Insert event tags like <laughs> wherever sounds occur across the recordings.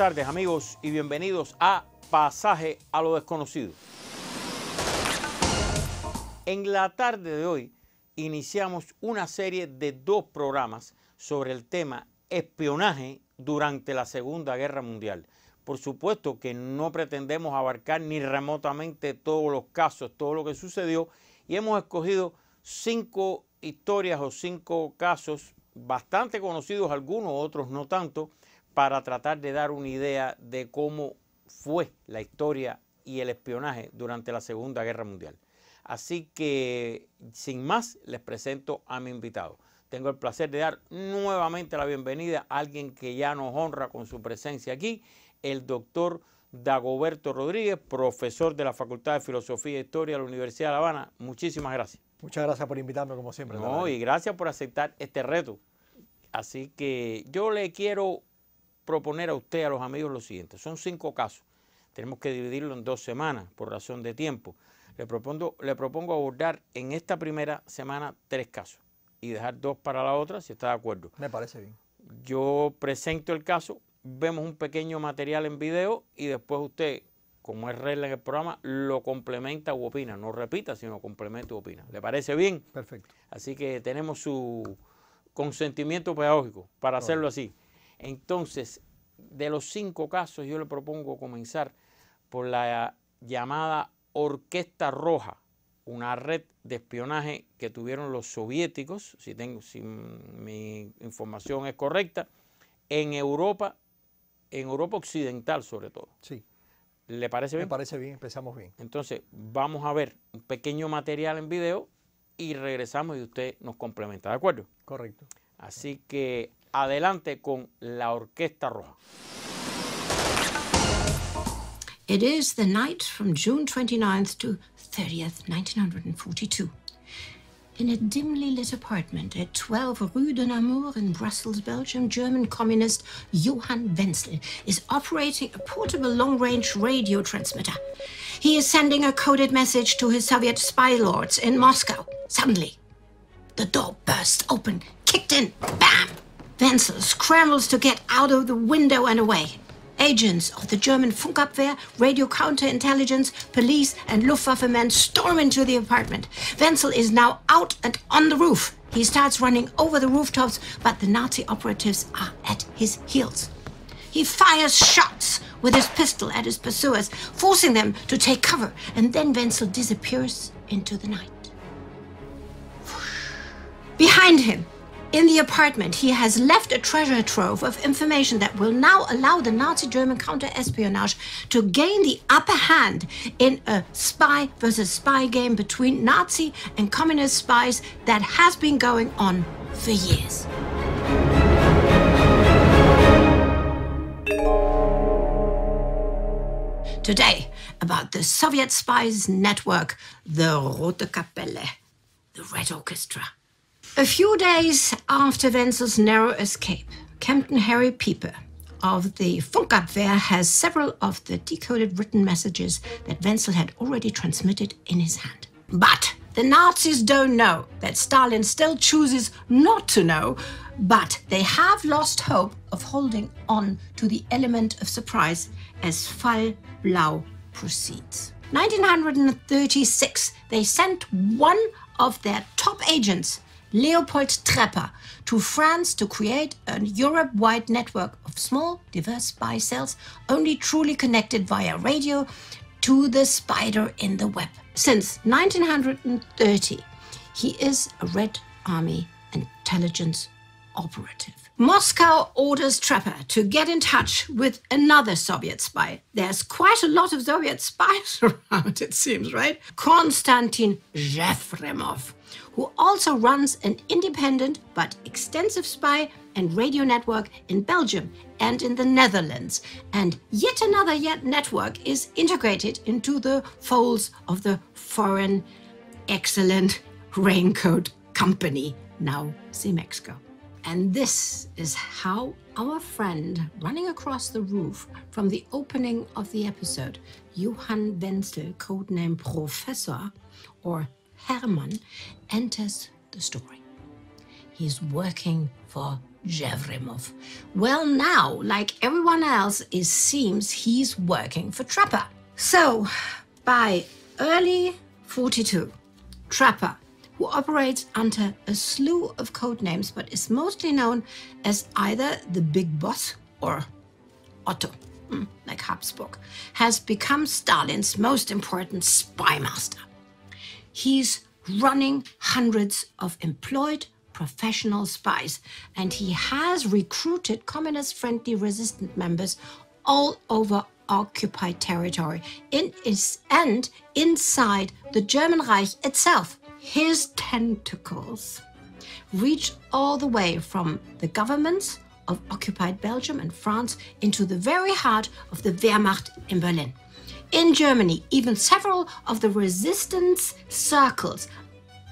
tardes amigos y bienvenidos a Pasaje a lo desconocido. En la tarde de hoy iniciamos una serie de dos programas sobre el tema espionaje durante la Segunda Guerra Mundial. Por supuesto que no pretendemos abarcar ni remotamente todos los casos, todo lo que sucedió, y hemos escogido cinco historias o cinco casos bastante conocidos, algunos, otros no tanto, para tratar de dar una idea de cómo fue la historia y el espionaje durante la Segunda Guerra Mundial. Así que, sin más, les presento a mi invitado. Tengo el placer de dar nuevamente la bienvenida a alguien que ya nos honra con su presencia aquí, el doctor Dagoberto Rodríguez, profesor de la Facultad de Filosofía e Historia de la Universidad de La Habana. Muchísimas gracias. Muchas gracias por invitarme, como siempre. No, y gracias por aceptar este reto. Así que yo le quiero proponer a usted, a los amigos, lo siguiente. Son cinco casos. Tenemos que dividirlo en dos semanas por razón de tiempo. Le propongo, le propongo abordar en esta primera semana tres casos y dejar dos para la otra si está de acuerdo. Me parece bien. Yo presento el caso, vemos un pequeño material en video y después usted, como es regla en el programa, lo complementa u opina. No repita, sino complementa u opina. ¿Le parece bien? Perfecto. Así que tenemos su consentimiento pedagógico para hacerlo así. Entonces, de los cinco casos, yo le propongo comenzar por la llamada Orquesta Roja, una red de espionaje que tuvieron los soviéticos, si, tengo, si mi información es correcta, en Europa, en Europa Occidental sobre todo. Sí. ¿Le parece bien? Me parece bien, empezamos bien. Entonces, vamos a ver un pequeño material en video y regresamos y usted nos complementa, ¿de acuerdo? Correcto. Así que Adelante con la Orquesta Roja. It is the night from June 29th to 30th, 1942. In a dimly lit apartment at 12 Rue de Namur in Brussels, Belgium, German communist Johann Wenzel is operating a portable long range radio transmitter. He is sending a coded message to his Soviet spy lords in Moscow. Suddenly, the door bursts open, kicked in, bam! Wenzel scrambles to get out of the window and away. Agents of the German Funkabwehr, radio counterintelligence, police, and Luftwaffe men storm into the apartment. Wenzel is now out and on the roof. He starts running over the rooftops, but the Nazi operatives are at his heels. He fires shots with his pistol at his pursuers, forcing them to take cover, and then Wenzel disappears into the night. Behind him, in the apartment, he has left a treasure trove of information that will now allow the Nazi German counter-espionage to gain the upper hand in a spy versus spy game between Nazi and communist spies that has been going on for years. Today, about the Soviet spies network, the Rote Kapelle, the Red Orchestra. A few days after Wenzel's narrow escape, Captain Harry Pieper of the Funkabwehr has several of the decoded written messages that Wenzel had already transmitted in his hand. But the Nazis don't know that Stalin still chooses not to know, but they have lost hope of holding on to the element of surprise as Fall Blau proceeds. 1936, they sent one of their top agents Leopold Trepper to France to create a Europe wide network of small, diverse spy cells, only truly connected via radio to the spider in the web. Since 1930, he is a Red Army intelligence operative. Moscow orders Trepper to get in touch with another Soviet spy. There's quite a lot of Soviet <laughs> spies around, it seems, right? Konstantin Jefremov who also runs an independent but extensive spy and radio network in Belgium and in the Netherlands. And yet another yet network is integrated into the folds of the foreign excellent <laughs> raincoat company, now Mexico, And this is how our friend running across the roof from the opening of the episode, Johann Wenzel, codename Professor or Hermann, enters the story. He's working for Jevremov. Well, now, like everyone else, it seems he's working for Trapper. So, by early 42, Trapper, who operates under a slew of code names but is mostly known as either the Big Boss or Otto, hmm, like Habsburg, has become Stalin's most important spy master. He's running hundreds of employed professional spies, and he has recruited communist friendly resistance members all over occupied territory in his and inside the German Reich itself. His tentacles reach all the way from the governments of occupied Belgium and France into the very heart of the Wehrmacht in Berlin in Germany, even several of the resistance circles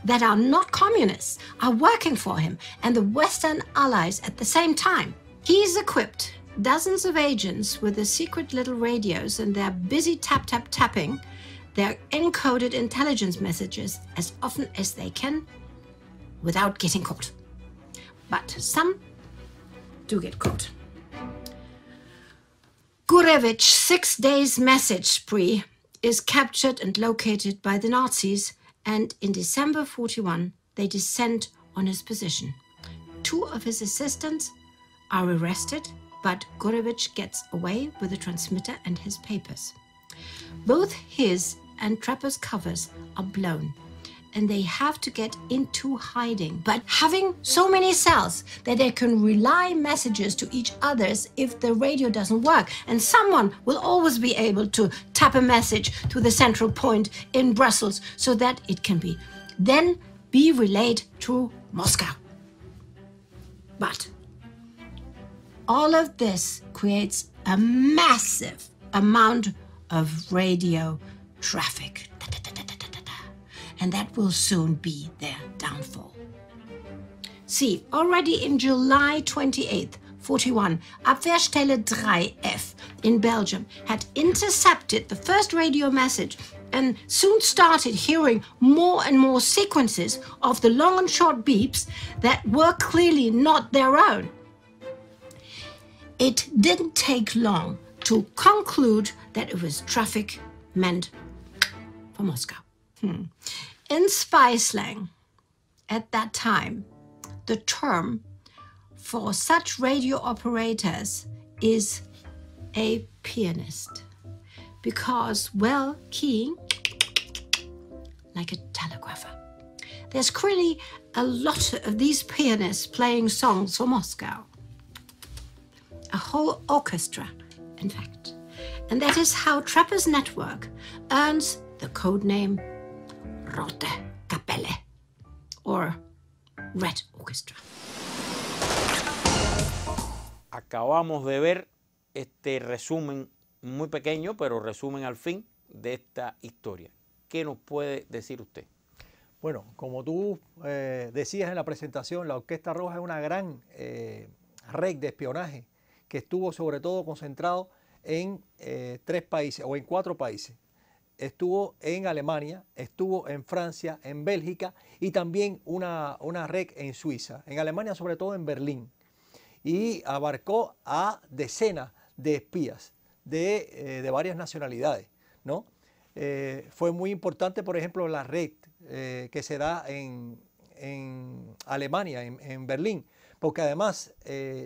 that are not communists are working for him and the Western allies at the same time. He's equipped dozens of agents with the secret little radios and they're busy tap tap tapping their encoded intelligence messages as often as they can without getting caught. But some do get caught. Gurevich's six days message spree is captured and located by the Nazis, and in December 41, they descend on his position. Two of his assistants are arrested, but Gurevich gets away with the transmitter and his papers. Both his and Trapper's covers are blown and they have to get into hiding. But having so many cells that they can relay messages to each others if the radio doesn't work. And someone will always be able to tap a message to the central point in Brussels so that it can be then be relayed to Moscow. But all of this creates a massive amount of radio traffic and that will soon be their downfall. See, already in July 28th, 41, Abwehrstelle 3F in Belgium had intercepted the first radio message and soon started hearing more and more sequences of the long and short beeps that were clearly not their own. It didn't take long to conclude that it was traffic meant for Moscow. Hmm. In spy slang, at that time, the term for such radio operators is a pianist because well keying like a telegrapher. There's clearly a lot of these pianists playing songs for Moscow. A whole orchestra, in fact. And that is how Trapper's Network earns the code name Rote or Red Orchestra. Acabamos de ver este resumen muy pequeño, pero resumen al fin de esta historia. ¿Qué nos puede decir usted? Bueno, como tú eh, decías en la presentación, la Orquesta Roja es una gran eh, red de espionaje que estuvo sobre todo concentrado en eh, tres países o en cuatro países estuvo en Alemania, estuvo en Francia, en Bélgica y también una, red en Suiza, en Alemania sobre todo en Berlín. Y abarcó a decenas de espías de, eh, varias nacionalidades. ¿no? Eh, fue muy importante, por ejemplo, la red eh, que se da en, Alemania, en, en, Berlín, porque además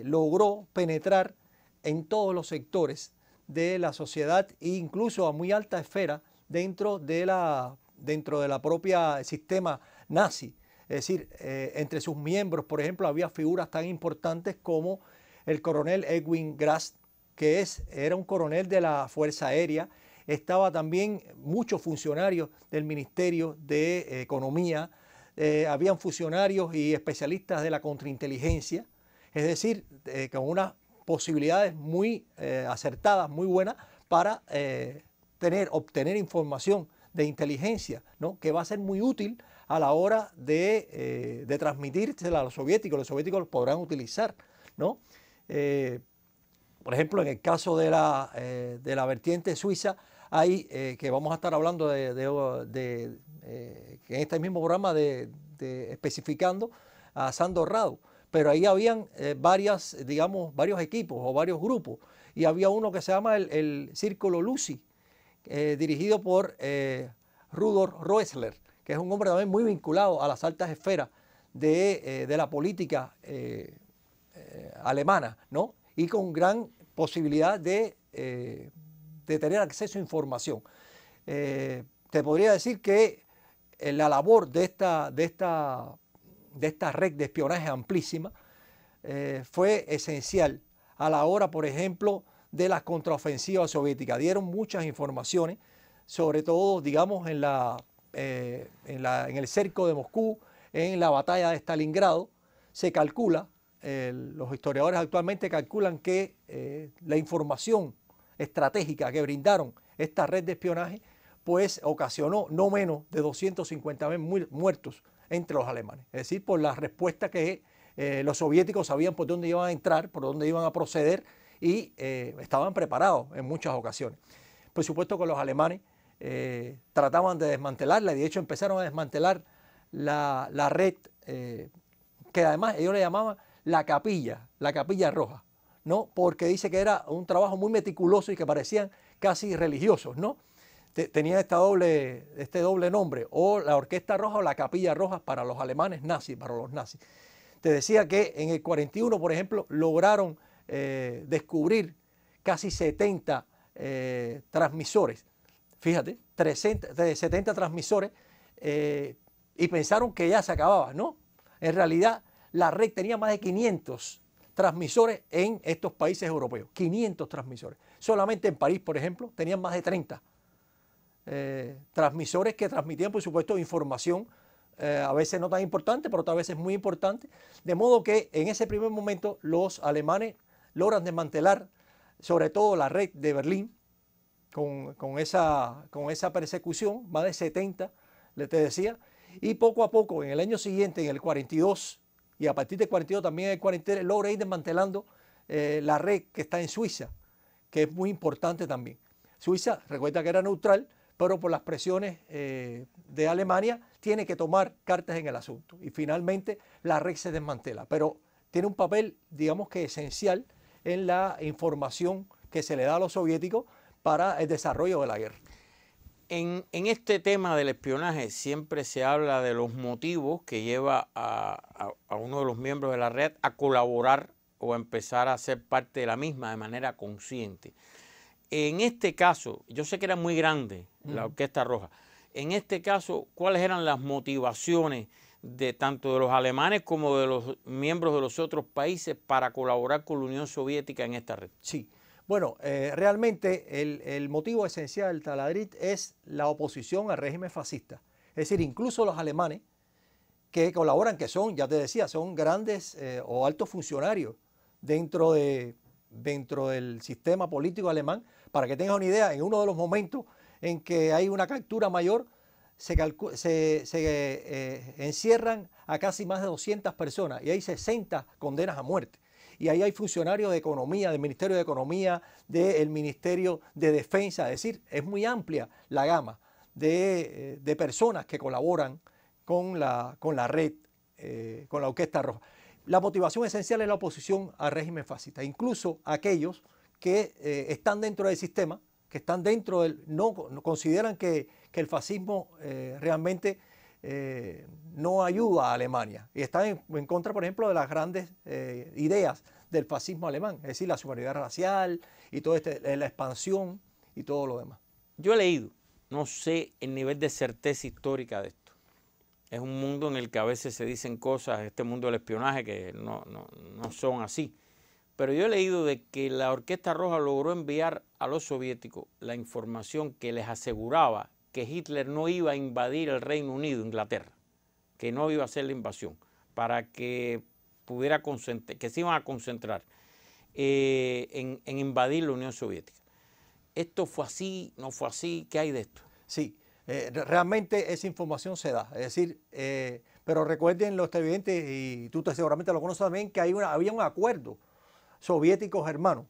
logró penetrar en todos los sectores de la sociedad e incluso a muy alta esfera dentro de la dentro de la propia sistema nazi. Es decir, eh, entre sus miembros, por ejemplo, había figuras tan importantes como el coronel Edwin Grass, que es, era un coronel de la Fuerza Aérea. Estaba también muchos funcionarios del Ministerio de Economía. Eh, habían funcionarios y especialistas de la contrainteligencia. Es decir, eh, con unas posibilidades muy acertadas, muy buenas para obtener información de inteligencia, que va a ser muy útil a la hora de, eh, transmitírsela a los soviéticos. Los soviéticos los podrán utilizar. Eh, por ejemplo, en el caso de la, eh, vertiente suiza, hay, eh, que vamos a estar hablando de, en este mismo programa de, especificando a Sandor Rado, pero ahí habían varias, digamos, varios equipos o varios grupos, y había uno que se llama el, el Círculo Lucy, eh, dirigido por eh, Rudolf Roessler, que es un hombre también muy vinculado a las altas esferas de, eh, la política alemana, ¿no? Y con gran posibilidad de, tener acceso a información. te podría decir que la labor de esta, de esta, de esta red de espionaje amplísima fue esencial a la hora, por ejemplo, de las contraofensivas soviéticas. Dieron muchas informaciones, sobre todo, digamos, eh, en, la, en, el cerco de Moscú, en la batalla de Stalingrado. Se calcula, los historiadores actualmente calculan que eh, la información estratégica que brindaron esta red de espionaje, pues ocasionó no menos de 250.000 muertos entre los alemanes. Es decir, por la respuesta que eh, los soviéticos sabían por dónde iban a entrar, por dónde iban a proceder y eh, estaban preparados en muchas ocasiones. Por supuesto que los alemanes eh, trataban de desmantelarla y de hecho empezaron a desmantelar la, red eh, que además ellos le llamaban la capilla, la capilla roja, ¿no? Porque dice que era un trabajo muy meticuloso y que parecían casi religiosos, ¿no? tenía doble, este doble nombre, o la Orquesta Roja o la Capilla Roja para los alemanes nazis, para los nazis. Te decía que en el 41, por ejemplo, lograron eh, descubrir casi 70 eh, transmisores. Fíjate, 70 eh, transmisores y pensaron que ya se acababa, ¿no? En realidad, la red tenía más de 500 transmisores en estos países europeos. 500 transmisores. Solamente en París, por ejemplo, tenían más de 30 transmisores que transmitían, por supuesto, información a veces no tan importante, pero otras veces muy importante. De modo que en ese primer momento los alemanes logran desmantelar sobre todo la red de Berlín con, esa, con esa persecución, más de 70, le te decía, y poco a poco en el año siguiente, en el 42, y a partir del 42 también en el 43, logra ir desmantelando eh, la red que está en Suiza, que es muy importante también. Suiza, recuerda que era neutral, pero por las presiones eh, de Alemania tiene que tomar cartas en el asunto. Y finalmente la red se desmantela, pero tiene un papel, digamos que esencial en la información que se le da a los soviéticos para el desarrollo de la guerra. En, este tema del espionaje siempre se habla de los motivos que lleva a, a uno de los miembros de la red a colaborar o a empezar a ser parte de la misma de manera consciente. En este caso, yo sé que era muy grande la Orquesta Roja. En este caso, ¿cuáles eran las motivaciones de tanto de los alemanes como de los miembros de los otros países para colaborar con la Unión Soviética en esta red. Sí, bueno, eh, realmente el, motivo esencial del Taladrit es la oposición al régimen fascista. Es decir, incluso los alemanes que colaboran, que son, ya te decía, son grandes eh, o altos funcionarios dentro, de, dentro del sistema político alemán. Para que tengas una idea, en uno de los momentos en que hay una captura mayor, se, eh, encierran a casi más de 200 personas y hay 60 condenas a muerte. Y ahí hay funcionarios de economía, del Ministerio de Economía, del Ministerio de Defensa. Es decir, es muy amplia la gama de, eh, personas que colaboran con la, con la red, eh, con la Orquesta Roja. La motivación esencial es la oposición al régimen fascista, incluso aquellos que están dentro del sistema, que están dentro del, no, consideran que, el fascismo eh, realmente eh, no ayuda a Alemania y están en, contra, por ejemplo, de las grandes eh, ideas del fascismo alemán, es decir, la superioridad racial y todo este, la expansión y todo lo demás. Yo he leído, no sé el nivel de certeza histórica de esto. Es un mundo en el que a veces se dicen cosas, este mundo del espionaje, que no, no son así. Pero yo he leído de que la Orquesta Roja logró enviar a los soviéticos la información que les aseguraba que Hitler no iba a invadir el Reino Unido, Inglaterra, que no iba a hacer la invasión, para que pudiera concentrar, que se iban a concentrar eh, en, invadir la Unión Soviética. Esto fue así, no fue así, ¿qué hay de esto? Sí, eh, realmente esa información se da. Es decir, eh, pero recuerden los televidentes, y tú seguramente lo conoces también, que hay había un acuerdo soviéticos hermanos.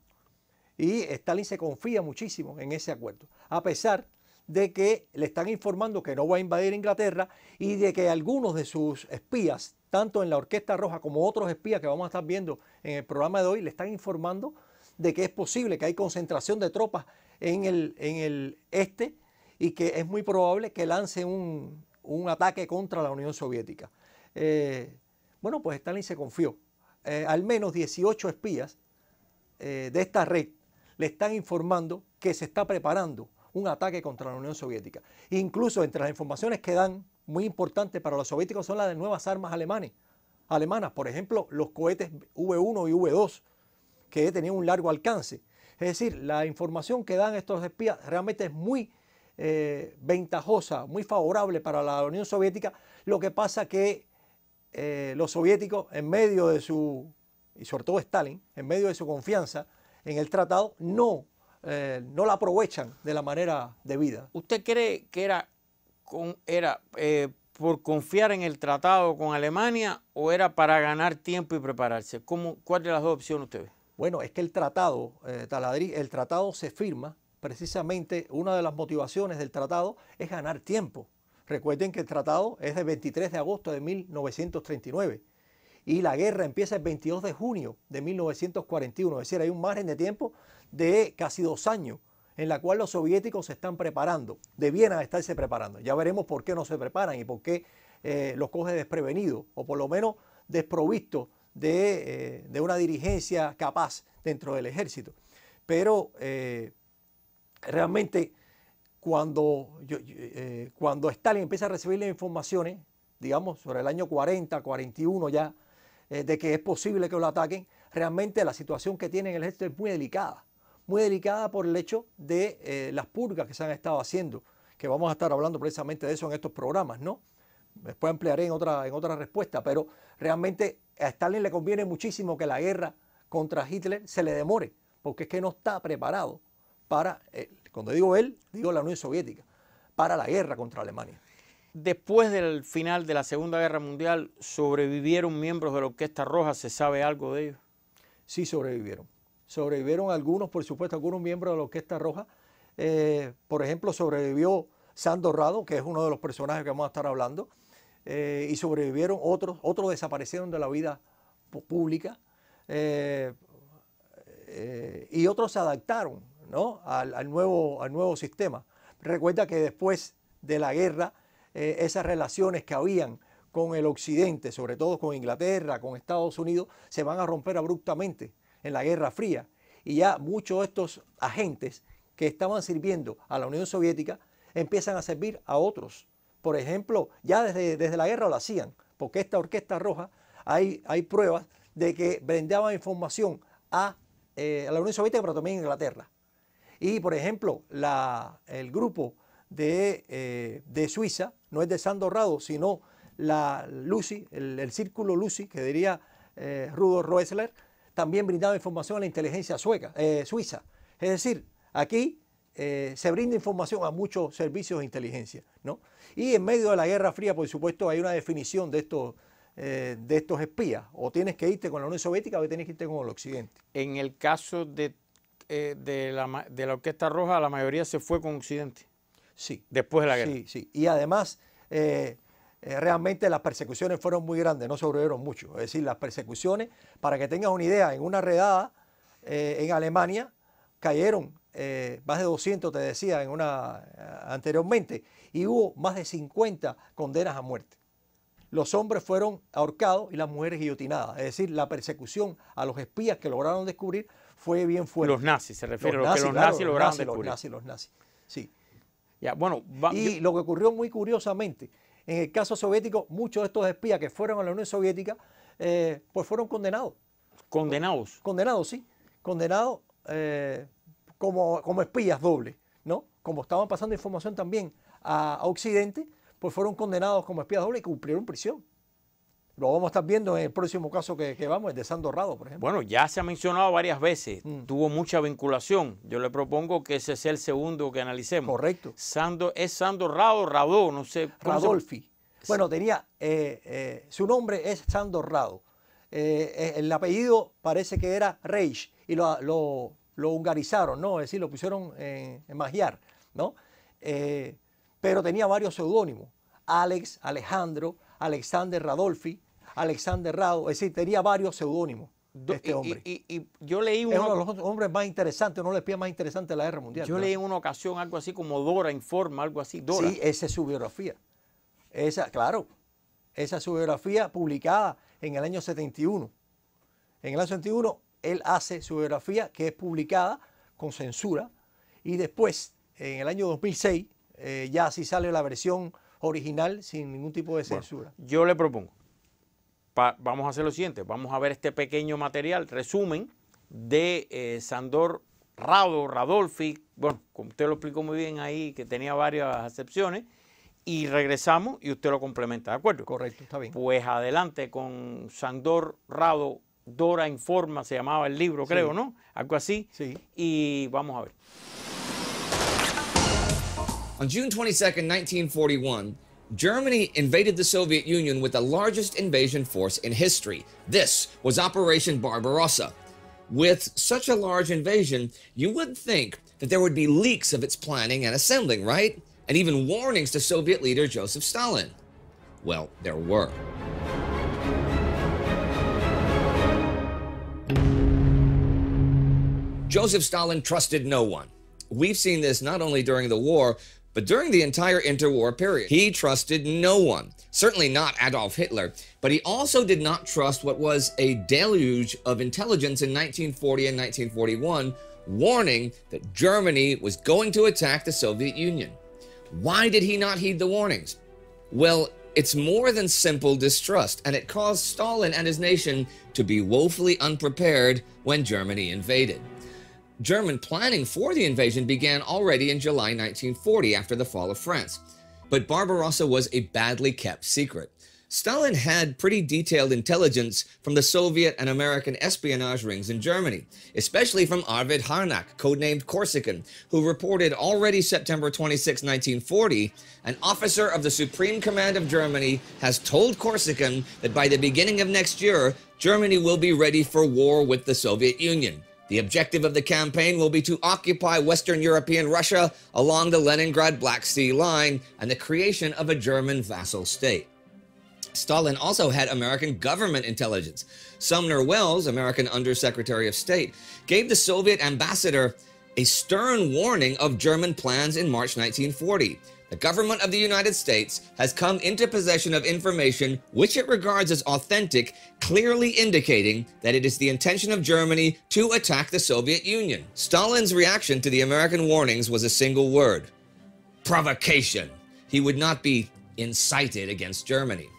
Y Stalin se confía muchísimo en ese acuerdo, a pesar de que le están informando que no va a invadir Inglaterra y de que algunos de sus espías, tanto en la Orquesta Roja como otros espías que vamos a estar viendo en el programa de hoy, le están informando de que es posible que hay concentración de tropas en el, en el este y que es muy probable que lance un, ataque contra la Unión Soviética. Eh, bueno, pues Stalin se confió. Eh, al menos 18 espías eh, de esta red le están informando que se está preparando un ataque contra la Unión Soviética. Incluso entre las informaciones que dan, muy importantes para los soviéticos, son las de nuevas armas alemanes, alemanas, por ejemplo, los cohetes V1 y V2, que tenían un largo alcance. Es decir, la información que dan estos espías realmente es muy eh, ventajosa, muy favorable para la Unión Soviética. Lo que pasa que eh, los soviéticos, en medio de su y sobre todo Stalin, en medio de su confianza en el tratado, no, eh, no la aprovechan de la manera debida. ¿Usted cree que era, eh, por confiar en el tratado con Alemania o era para ganar tiempo y prepararse? ¿Cuál de las dos opciones usted ve? Bueno, es que el tratado, eh, el tratado se firma precisamente, una de las motivaciones del tratado es ganar tiempo. Recuerden que el tratado es de 23 de agosto de 1939 y la guerra empieza el 22 de junio de 1941, es decir, hay un margen de tiempo de casi dos años en la cual los soviéticos se están preparando, debieran estarse preparando. Ya veremos por qué no se preparan y por qué eh, los coge desprevenidos o por lo menos desprovistos eh, de, una dirigencia capaz dentro del ejército. Pero eh, realmente cuando, cuando Stalin empieza a recibir las informaciones, digamos, sobre el año 40, 41 ya, eh, de que es posible que lo ataquen, realmente la situación que tiene en el ejército es muy delicada. Muy delicada por el hecho de eh, las purgas que se han estado haciendo, que vamos a estar hablando precisamente de eso en estos programas, ¿no? Después ampliaré en otra, en otra respuesta, pero realmente a Stalin le conviene muchísimo que la guerra contra Hitler se le demore, porque es que no está preparado para, eh, cuando digo él, digo la Unión Soviética, para la guerra contra Alemania. Después del final de la Segunda Guerra Mundial, ¿sobrevivieron miembros de la Orquesta Roja? ¿Se sabe algo de ellos? Sí, sobrevivieron. Sobrevivieron algunos, por supuesto, algunos miembros de la Orquesta Roja. Eh, por ejemplo, sobrevivió Sandor Rado, que es uno de los personajes que vamos a estar hablando, eh, y sobrevivieron otros, otros desaparecieron de la vida pública, eh, y otros se adaptaron ¿no? nuevo, al nuevo sistema. Recuerda que después de la guerra, eh, esas relaciones que habían con el occidente, sobre todo con Inglaterra, con Estados Unidos, se van a romper abruptamente en la Guerra Fría. Y ya muchos de estos agentes que estaban sirviendo a la Unión Soviética empiezan a servir a otros. Por ejemplo, ya desde, desde la guerra lo hacían, porque esta Orquesta Roja hay, hay pruebas de que brindaban información a, eh, la Unión Soviética, pero también a Inglaterra. Y, por ejemplo, el grupo de, eh, de Suiza, no es de Rado, sino la Lucy, el, círculo Lucy, que diría eh, Rudolf Roessler, también brindaba información a la inteligencia sueca, eh, suiza. Es decir, aquí eh, se brinda información a muchos servicios de inteligencia. ¿no? Y en medio de la Guerra Fría, por supuesto, hay una definición de estos, de estos espías. O tienes que irte con la Unión Soviética o tienes que irte con el Occidente. En el caso de, de, la, de la Orquesta Roja, la mayoría se fue con Occidente. Sí. Después de la guerra. Sí, sí. Y además, eh, eh, realmente las persecuciones fueron muy grandes, no sobrevivieron mucho. Es decir, las persecuciones, para que tengas una idea, en una redada eh, en Alemania cayeron más de 200, te decía en una, anteriormente, y hubo más de 50 condenas a muerte. Los hombres fueron ahorcados y las mujeres guillotinadas. Es decir, la persecución a los espías que lograron descubrir fue bien fuerte. Los nazis, se refiere a los, nazis los nazis lograron Los nazis, los nazis, sí bueno, y lo que ocurrió muy curiosamente, en el caso soviético, muchos de estos espías que fueron a la Unión Soviética, eh, pues fueron condenados. Condenados. Condenados, sí. Condenados eh, como, como espías dobles, ¿no? Como estaban pasando información también a, a Occidente, pues fueron condenados como espías dobles y cumplieron prisión. Lo vamos a estar viendo en el próximo caso que, vamos, el de Rado, por ejemplo. Bueno, ya se ha mencionado varias veces, mm. tuvo mucha vinculación. Yo le propongo que ese sea el segundo que analicemos. Correcto. Sando, es Rado Rado no sé. Radolfi. Bueno, tenía, eh, eh, su nombre es Sandor Rado. Eh, el apellido parece que era Reich y lo, lo, ¿no? Es decir, lo pusieron en, en magiar, ¿no? pero tenía varios seudónimos. Alex, Alejandro, Alexander Radolfi, Alexander Rao, es decir, tenía varios seudónimos de este hombre. Y, yo leí uno, de los hombres más interesantes, uno de los espías más interesantes de la guerra mundial. Yo leí en una ocasión algo así como Dora Informa, algo así. Dora. Sí, esa es su biografía. Esa, claro, esa es su biografía publicada en el año 71. En el año 71 él hace su biografía que es publicada con censura y después, en el año 2006, eh, ya así sale la versión original sin ningún tipo de censura. yo le propongo vamos a hacer lo siguiente, vamos a ver este pequeño material, resumen de eh, Sandor Rado, Radolfi, bueno, como usted lo explicó muy bien ahí, que tenía varias excepciones, y regresamos y usted lo complementa, ¿de acuerdo? Correcto, está bien. Pues adelante con Sandor Rado, Dora Informa, se llamaba el libro, creo, ¿no? Algo así. Sí. Y vamos a ver. On June 22, 1941, Germany invaded the Soviet Union with the largest invasion force in history. This was Operation Barbarossa. With such a large invasion, you would think that there would be leaks of its planning and assembling, right? And even warnings to Soviet leader Joseph Stalin. Well, there were. Joseph Stalin trusted no one. We've seen this not only during the war, but during the entire interwar period, he trusted no one, certainly not Adolf Hitler, but he also did not trust what was a deluge of intelligence in 1940 and 1941, warning that Germany was going to attack the Soviet Union. Why did he not heed the warnings? Well, it's more than simple distrust, and it caused Stalin and his nation to be woefully unprepared when Germany invaded. German planning for the invasion began already in July 1940 after the fall of France. But Barbarossa was a badly kept secret. Stalin had pretty detailed intelligence from the Soviet and American espionage rings in Germany, especially from Arvid Harnack, codenamed Corsican, who reported already September 26, 1940, an officer of the Supreme Command of Germany has told Corsican that by the beginning of next year, Germany will be ready for war with the Soviet Union. The objective of the campaign will be to occupy Western European Russia along the Leningrad Black Sea line and the creation of a German vassal state. Stalin also had American government intelligence. Sumner Wells, American Undersecretary of State, gave the Soviet ambassador a stern warning of German plans in March 1940 the government of the United States has come into possession of information which it regards as authentic, clearly indicating that it is the intention of Germany to attack the Soviet Union. Stalin's reaction to the American warnings was a single word provocation. He would not be incited against Germany.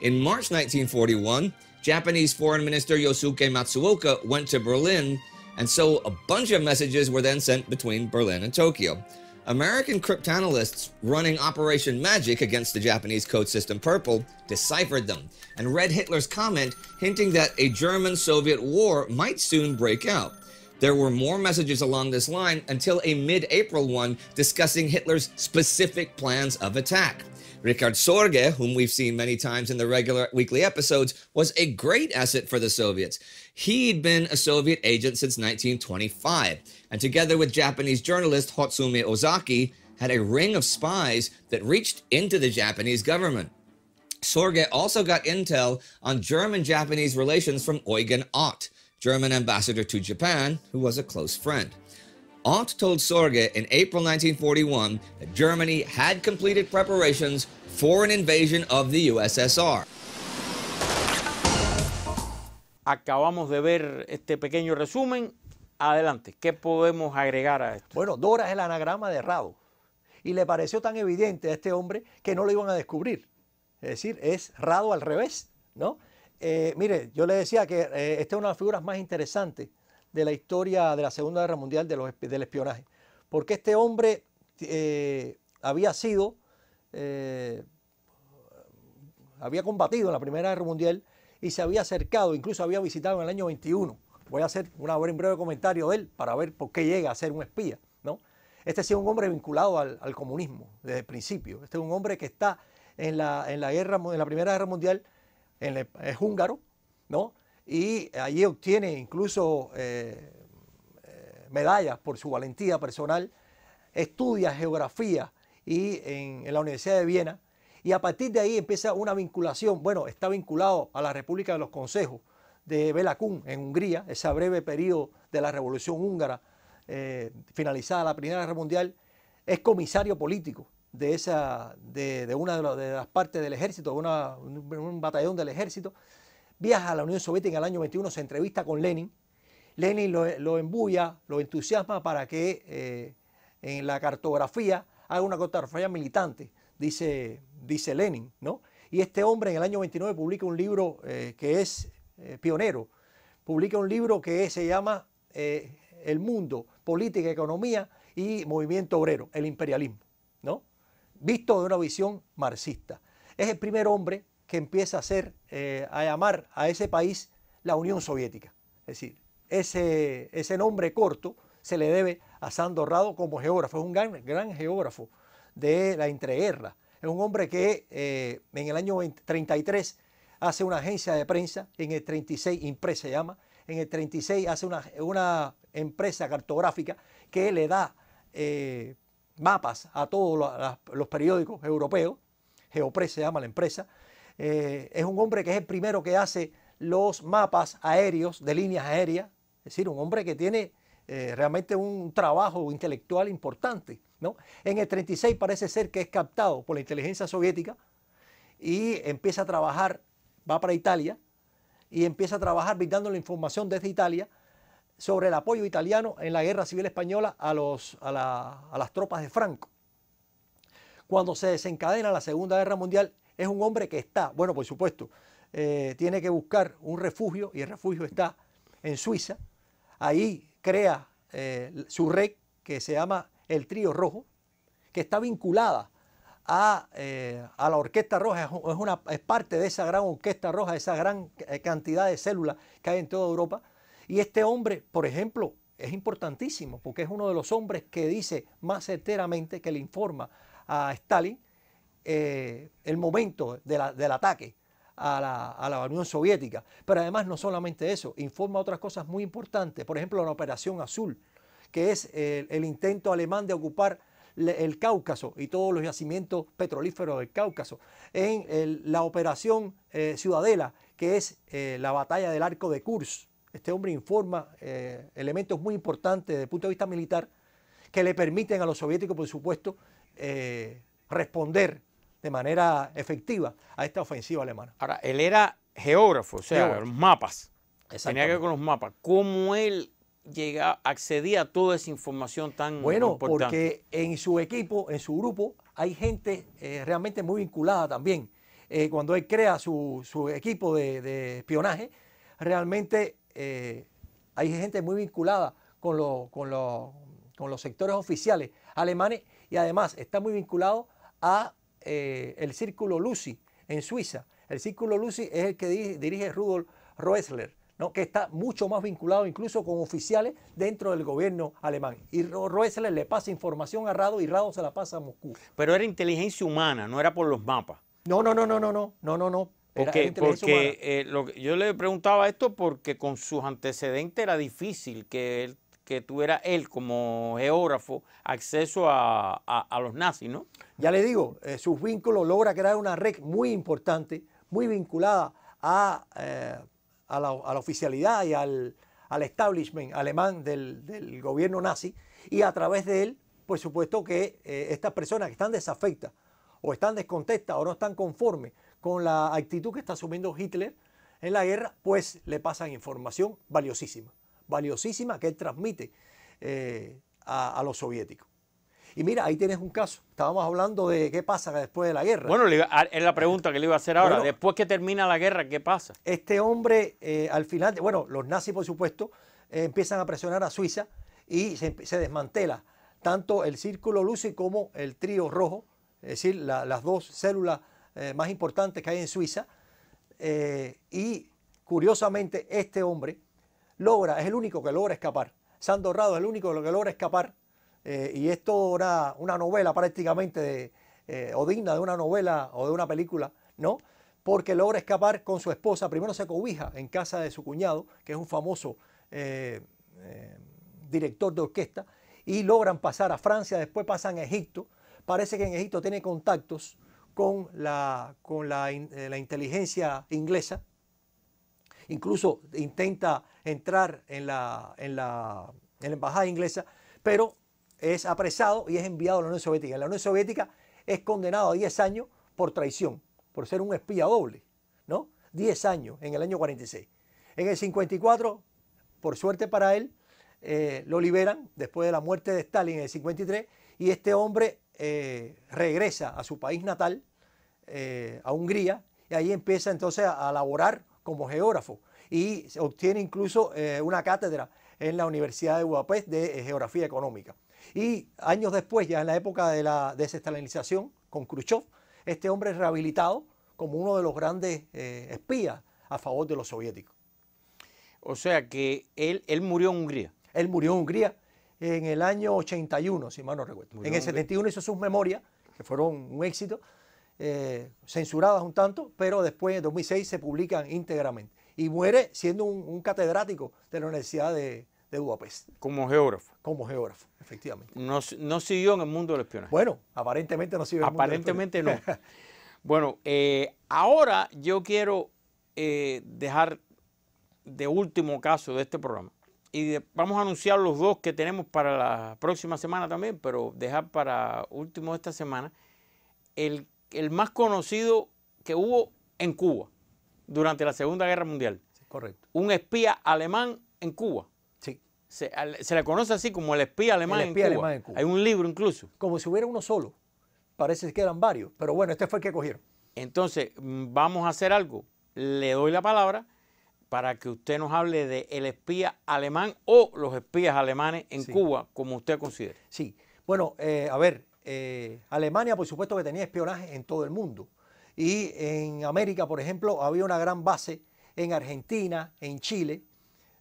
In March 1941, Japanese Foreign Minister Yosuke Matsuoka went to Berlin, and so a bunch of messages were then sent between Berlin and Tokyo. American cryptanalysts running Operation Magic against the Japanese code system Purple deciphered them and read Hitler's comment hinting that a German Soviet war might soon break out. There were more messages along this line until a mid April one discussing Hitler's specific plans of attack. Richard Sorge, whom we've seen many times in the regular weekly episodes, was a great asset for the Soviets. He'd been a Soviet agent since 1925, and together with Japanese journalist Hotsumi Ozaki, had a ring of spies that reached into the Japanese government. Sorge also got intel on German-Japanese relations from Eugen Ott, German ambassador to Japan, who was a close friend. Ott told Sorge in April 1941 that Germany had completed preparations for an invasion of the USSR. Acabamos de ver este pequeño resumen. Adelante, ¿qué podemos agregar a esto? Bueno, Dora es el anagrama de Rado. Y le pareció tan evidente a este hombre que no lo iban a descubrir. Es decir, es Rado al revés, ¿no? Eh, mire, yo le decía que eh, esta es una de las figuras más interesantes de la historia de la Segunda Guerra Mundial del espionaje. Porque este hombre eh, había sido, había combatido en la Primera Guerra Mundial y se había acercado, incluso había visitado en el año 21. Voy a hacer una, un breve comentario de él para ver por qué llega a ser un espía. ¿no? Este ha sido un hombre vinculado al, comunismo desde el principio. Este es un hombre que está en la, guerra, en la Primera Guerra Mundial, es húngaro, ¿no? y allí obtiene incluso eh, eh, medallas por su valentía personal, estudia geografía y en la Universidad de Viena y a partir de ahí empieza una vinculación, bueno, está vinculado a la República de los Consejos de Belacún en Hungría, ese breve periodo de la Revolución Húngara, eh, finalizada la Primera Guerra Mundial, es comisario político de, esa, de, una de, las partes del ejército, de un, batallón del ejército, viaja a la Unión Soviética en el año 21, se entrevista con Lenin, Lenin lo, lo embulla, lo entusiasma para que eh, en la cartografía haga una cartografía militante dice, dice Lenin, ¿no? Y este hombre en el año 29 eh, eh, publica un libro que es pionero, publica un libro que se llama eh, El mundo, política, economía y movimiento obrero, el imperialismo, ¿no? Visto de una visión marxista. Es el primer hombre que empieza a a llamar a ese país la Unión Soviética. Es decir, ese, nombre corto se le debe a Sandor Rado como geógrafo, es un gran geógrafo de la entreguerra. Es un hombre que eh, en el año 33 hace una agencia de prensa, en el 36 Impresa se llama, en el 36 hace una, empresa cartográfica que le da eh, mapas a todos los, periódicos europeos, Geopress se llama la empresa, eh, es un hombre que es el primero que hace los mapas aéreos de líneas aéreas, es decir, un hombre que tiene realmente un trabajo intelectual importante. En el 36 parece ser que es captado por la inteligencia soviética y empieza a trabajar, va para Italia y empieza a trabajar brindando la información desde Italia sobre el apoyo italiano en la guerra civil española a, las tropas de Franco. Cuando se desencadena la Segunda Guerra Mundial, es un hombre que está, bueno, por supuesto, eh, tiene que buscar un refugio y el refugio está en Suiza. Ahí crea eh, su red que se llama el trío rojo, que está vinculada a, eh, la Orquesta Roja, es, una, es parte de esa gran Orquesta Roja, esa gran eh, cantidad de células que hay en toda Europa. Y este hombre, por ejemplo, es importantísimo porque es uno de los hombres que dice más enteramente que le informa a Stalin eh, el momento del ataque a la, a la, Unión Soviética. Pero además no solamente eso, informa otras cosas muy importantes, por ejemplo la Operación Azul, que es el, intento alemán de ocupar el Cáucaso y todos los yacimientos petrolíferos del Cáucaso, en la operación eh, Ciudadela, que es eh, la batalla del arco de Kursk. Este hombre informa eh, elementos muy importantes desde el punto de vista militar que le permiten a los soviéticos, por supuesto, responder de manera efectiva a esta ofensiva alemana. Ahora, él era geógrafo, o sea, mapas. Tenía que ver con los mapas. ¿Cómo él llega, accedía a toda esa información tan bueno, importante? Bueno, porque en su equipo, en su grupo, hay gente eh, realmente muy vinculada también. Eh, cuando él crea su, su equipo de, espionaje, realmente eh, hay gente muy vinculada con, con, los sectores oficiales alemanes y además está muy vinculado a el círculo Lucy en Suiza. El círculo Lucy es el que dirige Rudolf Roessler que está mucho más vinculado incluso con oficiales dentro del gobierno alemán. Y Roessler le pasa información a Rado y Rado se la pasa a Moscú. Pero era inteligencia humana, no era por los mapas. No, no, no, no, no, no, no, no, no. Porque, eh, yo le preguntaba esto porque con sus antecedentes era difícil que que tuviera él como geógrafo acceso a, los nazis, ¿no? Ya le digo, eh, sus vínculos logra crear una red muy importante, muy vinculada a eh, a la, oficialidad y al, establishment alemán del, gobierno nazi y a través de él, por supuesto que eh, estas personas que están desafectas o están descontestas o no están conformes con la actitud que está asumiendo Hitler en la guerra, pues le pasan información valiosísima, valiosísima que él transmite eh, a los soviéticos. Y mira, ahí tienes un caso. Estábamos hablando de qué pasa después de la guerra. Bueno, ah, es la pregunta que le iba a hacer ahora. después que termina la guerra, ¿qué pasa? Este hombre, eh, al final, bueno, los nazis, por supuesto, eh, empiezan a presionar a Suiza y se, desmantela tanto el círculo lucy como el trío rojo, es decir, las dos células eh, más importantes que hay en Suiza. y curiosamente, este hombre logra, es el único que logra escapar. Rado es el único que logra escapar eh, y esto era una novela prácticamente, eh, o digna de una novela o de una película, ¿no? Porque logra escapar con su esposa. Primero se cobija en casa de su cuñado, que es un famoso eh, director de orquesta, y logran pasar a Francia, después pasan a Egipto. Parece que en Egipto tiene contactos con la, con la, inteligencia inglesa. Incluso intenta entrar en la, en la, en la embajada inglesa, pero es apresado y es enviado a la Unión Soviética. En la Unión Soviética es condenado a 10 años por traición, por ser un espía doble, ¿no? 10 años en el año 46. En el 54, por suerte para él, eh, lo liberan después de la muerte de Stalin en el 53 y este hombre eh, regresa a su país natal, eh, a Hungría, y ahí empieza entonces a laborar como geógrafo y obtiene incluso una cátedra en la Universidad de Budapest de Geografía Económica. Y años después, ya en la época de la desestalinización con Khrushchev, este hombre es rehabilitado como uno de los grandes eh, espías a favor de los soviéticos. O sea que él, él murió en Hungría. Él murió en Hungría en el año 81, si mal no recuerdo. en el 71 hizo sus memorias, que fueron un éxito, eh, censuradas un tanto, pero después en 2006 se publican íntegramente. Y muere siendo un catedrático de la Universidad de, de Budapest. Como geógrafo. Como geógrafo, efectivamente. No, no siguió en el mundo del espionaje. Bueno, aparentemente no siguió en el mundo Aparentemente no. <laughs> bueno, eh, ahora yo quiero eh, dejar de último caso de este programa. Y vamos a anunciar los dos que tenemos para la próxima semana también, pero dejar para último de esta semana el, el más conocido que hubo en Cuba durante la Segunda Guerra Mundial. correcto. Un espía alemán en Cuba se, le conoce así como el espía alemán, en, Cuba. Hay un libro incluso. Como si hubiera uno solo. Parece que eran varios. Pero bueno, este fue el que cogieron. Entonces, mm, vamos a hacer algo. Le doy la palabra para que usted nos hable de el espía alemán o los espías alemanes en Cuba, como usted considere. Sí. Bueno, eh, a ver, eh, Alemania, por supuesto que tenía espionaje en todo el mundo. Y en América, por ejemplo, había una gran base en Argentina, en Chile,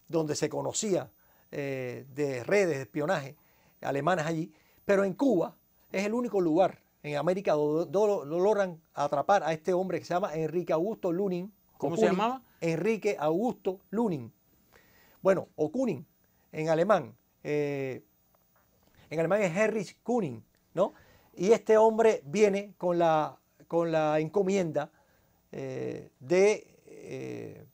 donde se conocía eh, de redes de espionaje alemanas allí, pero en Cuba es el único lugar en América donde logran atrapar a este hombre que se llama Enrique Augusto Lunin. ¿Cómo se llamaba? Enrique Augusto Lunin. Bueno, o Kunin en alemán. Eh, en alemán es Heinrich Kunin, ¿no? Y este hombre viene con la, con la encomienda eh, de,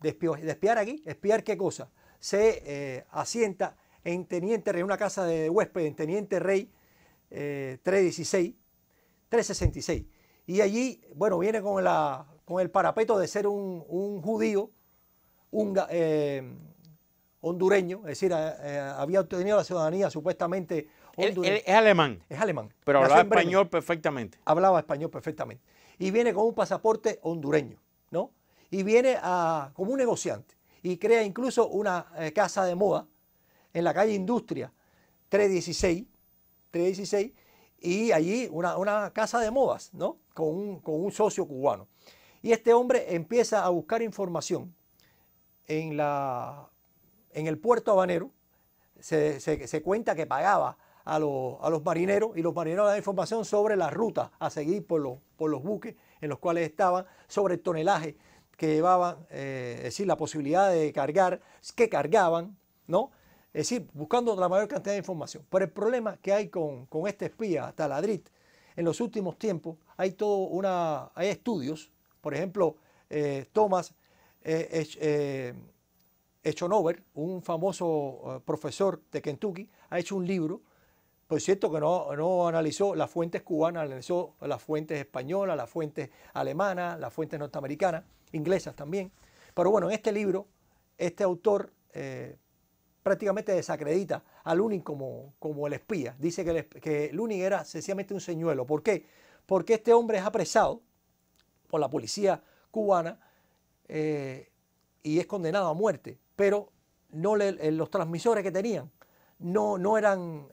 despiar, aquí, espiar qué cosa se eh, asienta en Teniente Rey, una casa de huésped en Teniente Rey 316, eh, 366. Y allí, bueno, viene con, con el parapeto de ser un, judío, un, eh, hondureño, es decir, había obtenido la ciudadanía supuestamente hondureña. es alemán. Es alemán. Pero hablaba español perfectamente. Hablaba español perfectamente. Y viene con un pasaporte hondureño, ¿no? Y viene como un negociante y crea incluso una eh, casa de moda en la calle Industria 316, y allí una, casa de modas, ¿no? Con un, socio cubano. Y este hombre empieza a buscar información en, la, en el puerto habanero. Se, se, cuenta que pagaba a, los marineros y los marineros dan información sobre la ruta a seguir por, por los buques en los cuales estaban, sobre el tonelaje, que llevaban, eh, es decir, la posibilidad de cargar, que cargaban, ¿no? Es decir, buscando la mayor cantidad de información. Pero el problema que hay con, con este espía, Taladrit, en los últimos tiempos, hay todo una, hay estudios, por ejemplo, eh, Thomas eh, Echonover, un famoso profesor de Kentucky, ha hecho un libro por cierto que no, no, analizó las fuentes cubanas, analizó las fuentes españolas, las fuentes alemanas, las fuentes norteamericanas inglesas también. Pero bueno, en este libro, este autor eh, prácticamente desacredita a Lunin como, como el espía. Dice que, era sencillamente un señuelo. ¿Por qué? Porque este hombre es apresado por la policía cubana eh, y es condenado a muerte, pero no le, eh, los transmisores que tenían no, no, eran,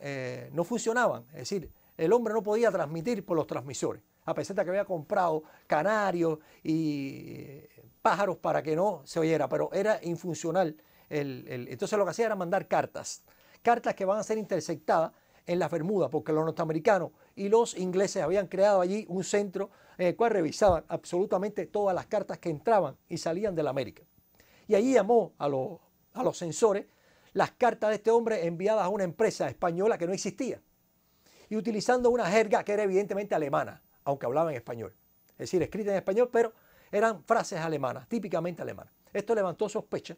no funcionaban. Es decir, el hombre no podía transmitir por los transmisores a pesar de que había comprado canarios y eh, pájaros para que no se oyera, pero era infuncional. entonces lo que hacía era mandar cartas, cartas que van a ser interceptadas en las Bermudas, porque los norteamericanos y los ingleses habían creado allí un centro en el cual revisaban absolutamente todas las cartas que entraban y salían de la América. Y allí llamó a a los censores las cartas de este hombre enviadas a una empresa española que no existía, y utilizando una jerga que era evidentemente alemana aunque hablaba en español. Es decir, escrita en español, pero eran frases alemanas, típicamente alemanas. Esto levantó sospechas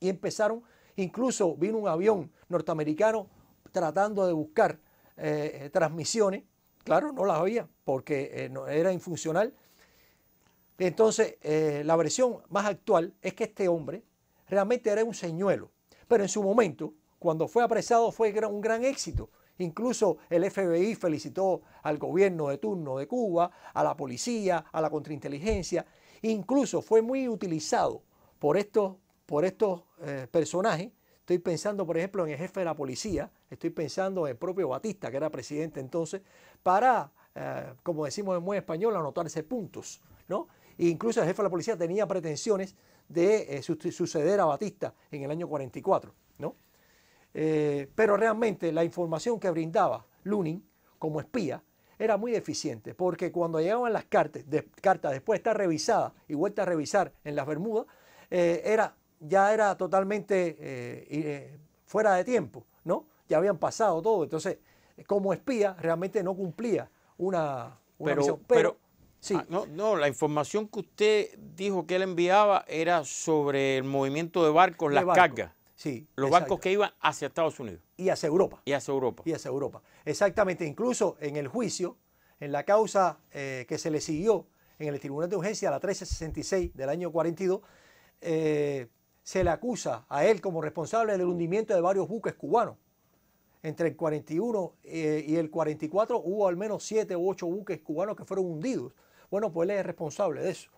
y empezaron, incluso vino un avión norteamericano tratando de buscar eh, transmisiones. Claro, no las había porque eh, era infuncional. Entonces, eh, la versión más actual es que este hombre realmente era un señuelo, pero en su momento, cuando fue apresado, fue un gran éxito. Incluso el FBI felicitó al gobierno de turno de Cuba, a la policía, a la contrainteligencia. Incluso fue muy utilizado por estos, por estos eh, personajes. Estoy pensando, por ejemplo, en el jefe de la policía, estoy pensando en el propio Batista, que era presidente entonces, para, eh, como decimos en muy español, anotarse puntos. ¿no? E incluso el jefe de la policía tenía pretensiones de eh, suceder a Batista en el año 44. ¿no? Eh, pero realmente la información que brindaba Lunin como espía era muy deficiente, porque cuando llegaban las cartas, después de estar revisadas y vuelta a revisar en las Bermudas, eh, era, ya era totalmente eh, fuera de tiempo, ¿no? Ya habían pasado todo. Entonces, como espía, realmente no cumplía una, pero, Pero, sí. Ah, no, no, la información que usted dijo que él enviaba era sobre el movimiento de barcos, las cargas los bancos que iban hacia Estados Unidos. Y hacia Europa. Y hacia Europa. Y hacia Europa. Exactamente. Incluso en el juicio, en la causa eh, que se le siguió en el Tribunal de Urgencia, la 1366 del año 42, eh, se le acusa a él como responsable del hundimiento de varios buques cubanos. Entre el 41 eh, y el 44 hubo al menos 7 u 8 buques cubanos que fueron hundidos. Bueno, pues él es responsable de eso,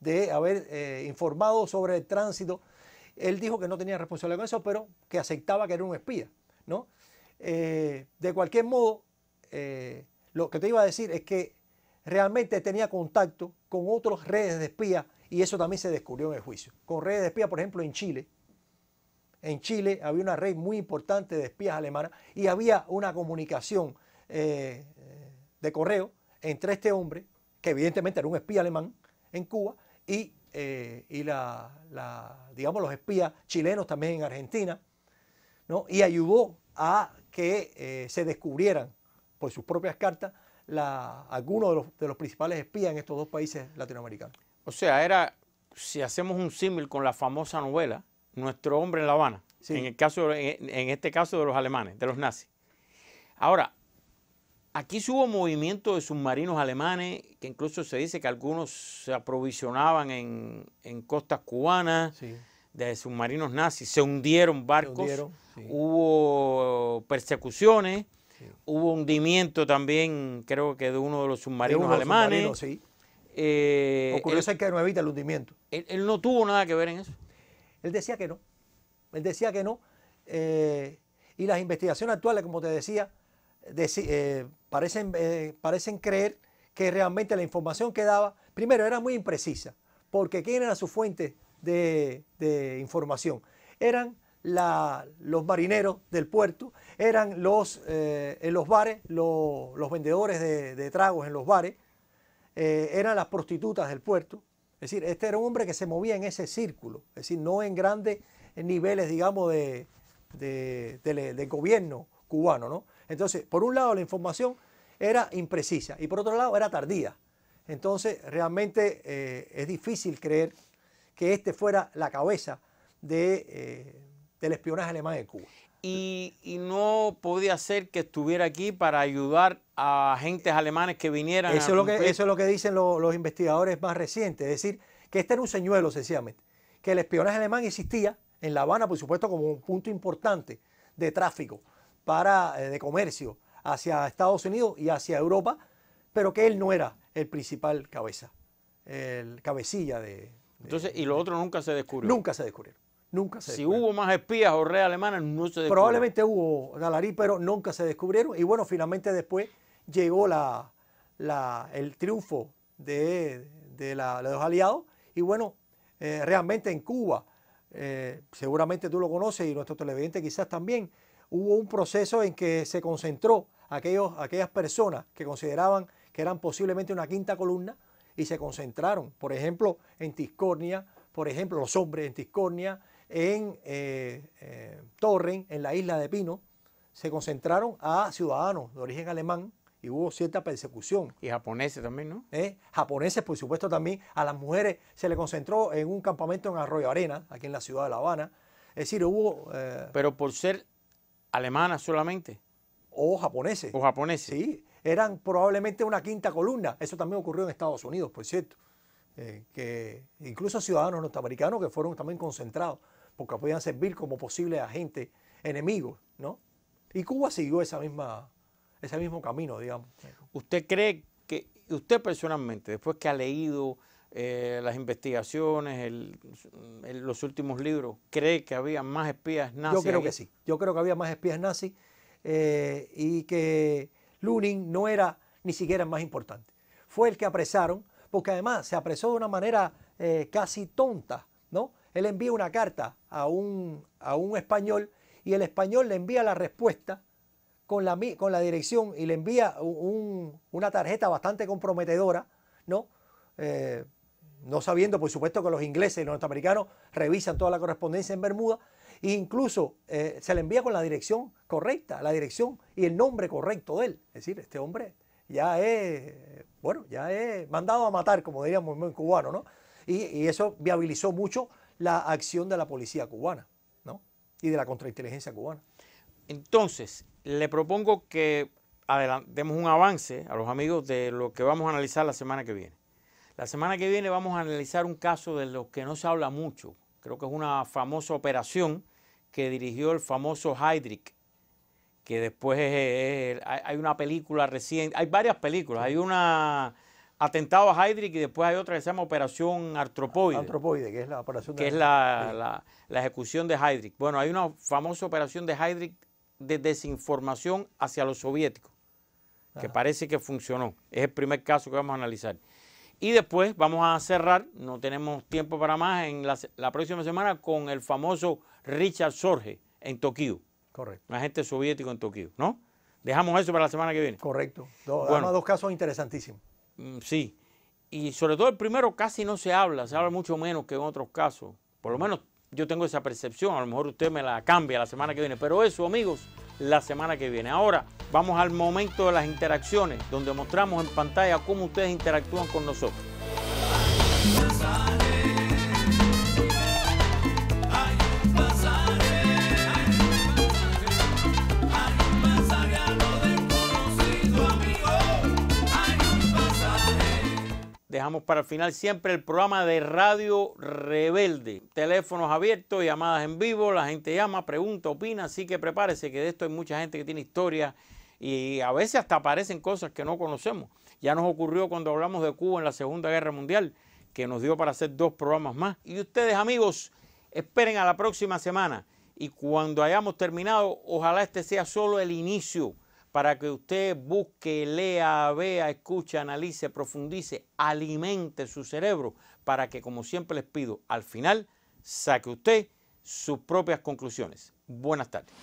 de haber informado sobre el tránsito él dijo que no tenía responsabilidad con eso, pero que aceptaba que era un espía, ¿no? Eh, de cualquier modo, eh, lo que te iba a decir es que realmente tenía contacto con otras redes de espías y eso también se descubrió en el juicio. Con redes de espía, por ejemplo, en Chile. En Chile había una red muy importante de espías alemanas y había una comunicación eh, de correo entre este hombre, que evidentemente era un espía alemán en Cuba, y eh, y la, digamos, los espías chilenos también en Argentina, ¿no? y ayudó a que eh, se descubrieran por sus propias cartas algunos de los, principales espías en estos dos países latinoamericanos. O sea, era, si hacemos un símil con la famosa novela, Nuestro hombre en La Habana, en, el caso, en este caso de los alemanes, de los nazis. Ahora, Aquí hubo movimiento de submarinos alemanes, que incluso se dice que algunos se aprovisionaban en, costas cubanas, de submarinos nazis, se hundieron barcos, hubo persecuciones, hubo hundimiento también, creo que de uno de los submarinos alemanes. Eh, Ocurrió que no el hundimiento. Él, no tuvo nada que ver en eso. Él decía que no. Él decía que no. Eh, y las investigaciones actuales, como te decía, eh, parecen, eh, parecen creer que realmente la información que daba, primero, era muy imprecisa, porque ¿quién era su fuente de, información? Eran los marineros del puerto, eran los, eh, en los bares, los vendedores de, tragos en los bares, eh, eran las prostitutas del puerto. Es decir, este era un hombre que se movía en ese círculo, es decir, no en grandes niveles, digamos, de, de, de gobierno cubano, ¿no? Entonces, por un lado, la información era imprecisa y por otro lado era tardía. Entonces realmente eh, es difícil creer que este fuera la cabeza de, eh, del espionaje alemán en Cuba. Y, no podía ser que estuviera aquí para ayudar a agentes alemanes que vinieran. Eso, a es, lo que, eso es lo que dicen los investigadores más recientes, es decir, que este era un señuelo sencillamente, que el espionaje alemán existía en La Habana, por supuesto, como un punto importante de tráfico, para, eh, de comercio, hacia Estados Unidos y hacia Europa, pero que él no era el principal cabeza, el cabecilla de... Entonces, ¿y los otros nunca se descubrió? Nunca se descubrieron, Nunca se si hubo más espías o redes alemanas, no se descubrieron. Probablemente hubo, Galarí, pero nunca se descubrieron. Y bueno, finalmente después llegó la, el triunfo de, de, la, los aliados. Y bueno, eh, realmente en Cuba, eh, seguramente tú lo conoces y nuestro televidente quizás también, hubo un proceso en que se concentró aquellos, aquellas personas que consideraban que eran posiblemente una quinta columna y se concentraron, por ejemplo, en Tiscornia, por ejemplo, los hombres en Tiscornia, en eh, eh Torren, en la isla de Pino, se concentraron a ciudadanos de origen alemán y hubo cierta persecución. Y japoneses también, ¿no? Eh, japoneses, por supuesto, también. A las mujeres se le concentró en un campamento en Arroyo Arena, aquí en la ciudad de La Habana. Es decir, hubo... Eh, Pero por ser alemanas solamente. O japoneses. O japoneses. Sí, eran probablemente una quinta columna. Eso también ocurrió en Estados Unidos, por cierto. Eh, que incluso ciudadanos norteamericanos que fueron también concentrados, porque podían servir como posibles agentes enemigos, ¿no? Y Cuba siguió esa misma, ese mismo camino, digamos. ¿Usted cree que, usted personalmente, después que ha leído eh, las investigaciones, los últimos libros, cree que había más espías nazis? Yo creo que sí, yo creo que había más espías nazis eh, y que Lunin no era ni siquiera el más importante. Fue el que apresaron, porque además se apresó de una manera eh, casi tonta, ¿no? Él envía una carta a un, a un español y el español le envía la respuesta con la, con la dirección y le envía una tarjeta bastante comprometedora, ¿no? no sabiendo, por supuesto, que los ingleses y los norteamericanos revisan toda la correspondencia en Bermuda, e incluso eh, se le envía con la dirección correcta, la dirección y el nombre correcto de él. Es decir, este hombre ya es, bueno, ya es mandado a matar, como diríamos en cubano, ¿no? Y, y, eso viabilizó mucho la acción de la policía cubana, ¿no? Y de la contrainteligencia cubana. Entonces, le propongo que adelantemos un avance a los amigos de lo que vamos a analizar la semana que viene. La semana que viene vamos a analizar un caso de los que no se habla mucho. Creo que es una famosa operación que dirigió el famoso Heydrich, que después hay una película reciente, hay varias películas, hay una atentado a Heydrich y después hay otra que se llama Operación Artropoide. Artropoide, que es la operación Que es la, ejecución de Heydrich. Bueno, hay una famosa operación de Heydrich de desinformación hacia los soviéticos, que parece que funcionó. Es el primer caso que vamos a analizar. Y después vamos a cerrar, no tenemos tiempo para más, en la, próxima semana con el famoso Richard Sorge en Tokio. Correcto. Un agente soviético en Tokio, ¿no? Dejamos eso para la semana que viene. Correcto. bueno, dos casos interesantísimos. Mm, sí. Y sobre todo el primero casi no se habla, se habla mucho menos que en otros casos. Por lo menos yo tengo esa percepción, a lo mejor usted me la cambia la semana que viene. Pero eso, amigos, la semana que viene. Ahora vamos al momento de las interacciones, donde mostramos en pantalla cómo ustedes interactúan con nosotros. Vamos para el final siempre el programa de Radio Rebelde. Teléfonos abiertos, llamadas en vivo, la gente llama, pregunta, opina, así que prepárese que de esto hay mucha gente que tiene historia y a veces hasta aparecen cosas que no conocemos. Ya nos ocurrió cuando hablamos de Cuba en la Segunda Guerra Mundial, que nos dio para hacer dos programas más. Y ustedes amigos, esperen a la próxima semana y cuando hayamos terminado, ojalá este sea solo el inicio para que usted busque, lea, vea, escuche, analice, profundice, alimente su cerebro para que, como siempre les pido, al final saque usted sus propias conclusiones. Buenas tardes.